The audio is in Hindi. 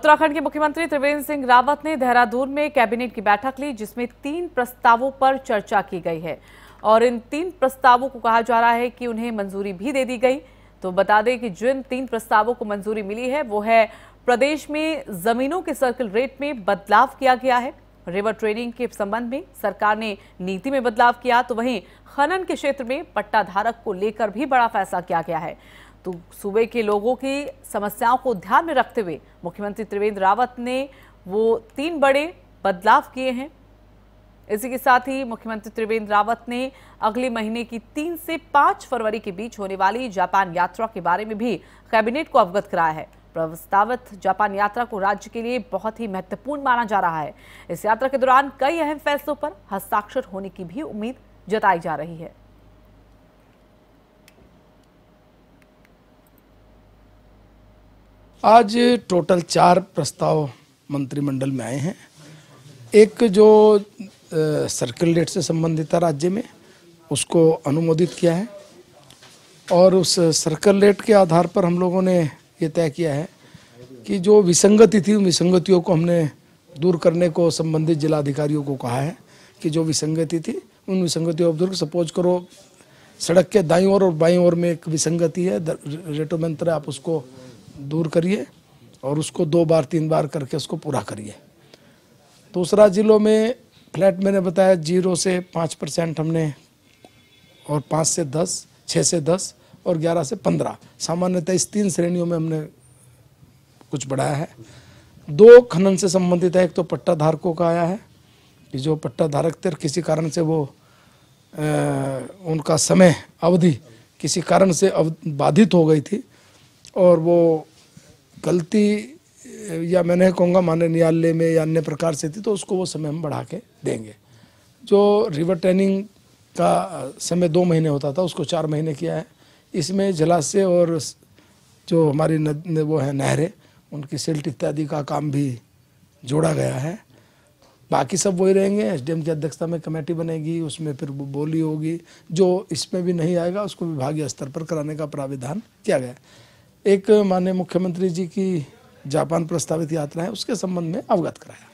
उत्तराखंड के मुख्यमंत्री त्रिवेंद्र सिंह रावत ने देहरादून में कैबिनेट की बैठक ली जिसमें तीन प्रस्तावों पर चर्चा की गई है और इन तीन प्रस्तावों को कहा जा रहा है कि उन्हें मंजूरी भी दे दी गई तो बता दें कि जिन तीन प्रस्तावों को मंजूरी मिली है वो है प्रदेश में जमीनों के सर्कल रेट में बदलाव किया गया है रिवर ट्रेनिंग के संबंध में सरकार ने नीति में बदलाव किया तो वहीं खनन के क्षेत्र में पट्टाधारक को लेकर भी बड़ा फैसला किया गया है तो सूबे के लोगों की समस्याओं को ध्यान में रखते हुए मुख्यमंत्री त्रिवेंद्र रावत ने वो तीन बड़े बदलाव किए हैं इसी के साथ ही मुख्यमंत्री त्रिवेंद्र रावत ने अगले महीने की तीन से पांच फरवरी के बीच होने वाली जापान यात्रा के बारे में भी कैबिनेट को अवगत कराया है प्रस्तावित जापान यात्रा को राज्य के लिए बहुत ही महत्वपूर्ण माना जा रहा है इस यात्रा के दौरान कई अहम फैसलों पर हस्ताक्षर होने की भी उम्मीद जताई जा रही है आज टोटल चार प्रस्ताव मंत्रिमंडल में आए हैं एक जो सर्किल रेट से संबंधित है राज्य में उसको अनुमोदित किया है और उस सर्कल रेट के आधार पर हम लोगों ने ये तय किया है कि जो विसंगति थी उन विसंगतियों को हमने दूर करने को संबंधित जिलाधिकारियों को कहा है कि जो विसंगति थी उन विसंगतियों को दूर सपोज करो सड़क के दाई ओर और बाई ओर में एक विसंगति है रेटो मंत्र आप उसको दूर करिए और उसको दो बार तीन बार करके उसको पूरा करिए दूसरा ज़िलों में फ्लैट मैंने बताया जीरो से पाँच परसेंट हमने और पाँच से दस छः से दस और ग्यारह से पंद्रह सामान्यतः इस तीन श्रेणियों में हमने कुछ बढ़ाया है दो खनन से संबंधित है एक तो पट्टा धारकों का आया है कि जो पट्टा धारक थे किसी कारण से वो ए, उनका समय अवधि किसी कारण से बाधित हो गई थी और वो गलती या मैंने कहूँगा माननीय न्यायालय में या अन्य प्रकार से थी तो उसको वो समय हम बढ़ा के देंगे जो रिवर ट्रेनिंग का समय दो महीने होता था उसको चार महीने किया है इसमें जलाशय और जो हमारी नद वो है नहरें उनकी सिल्ट इत्यादि का काम भी जोड़ा गया है बाकी सब वही रहेंगे एस डी एम की अध्यक्षता में कमेटी बनेगी उसमें फिर बोली होगी जो इसमें भी नहीं आएगा उसको विभागीय स्तर पर कराने का प्राविधान किया गया है एक माननीय मुख्यमंत्री जी की जापान प्रस्तावित यात्रा है उसके संबंध में अवगत कराया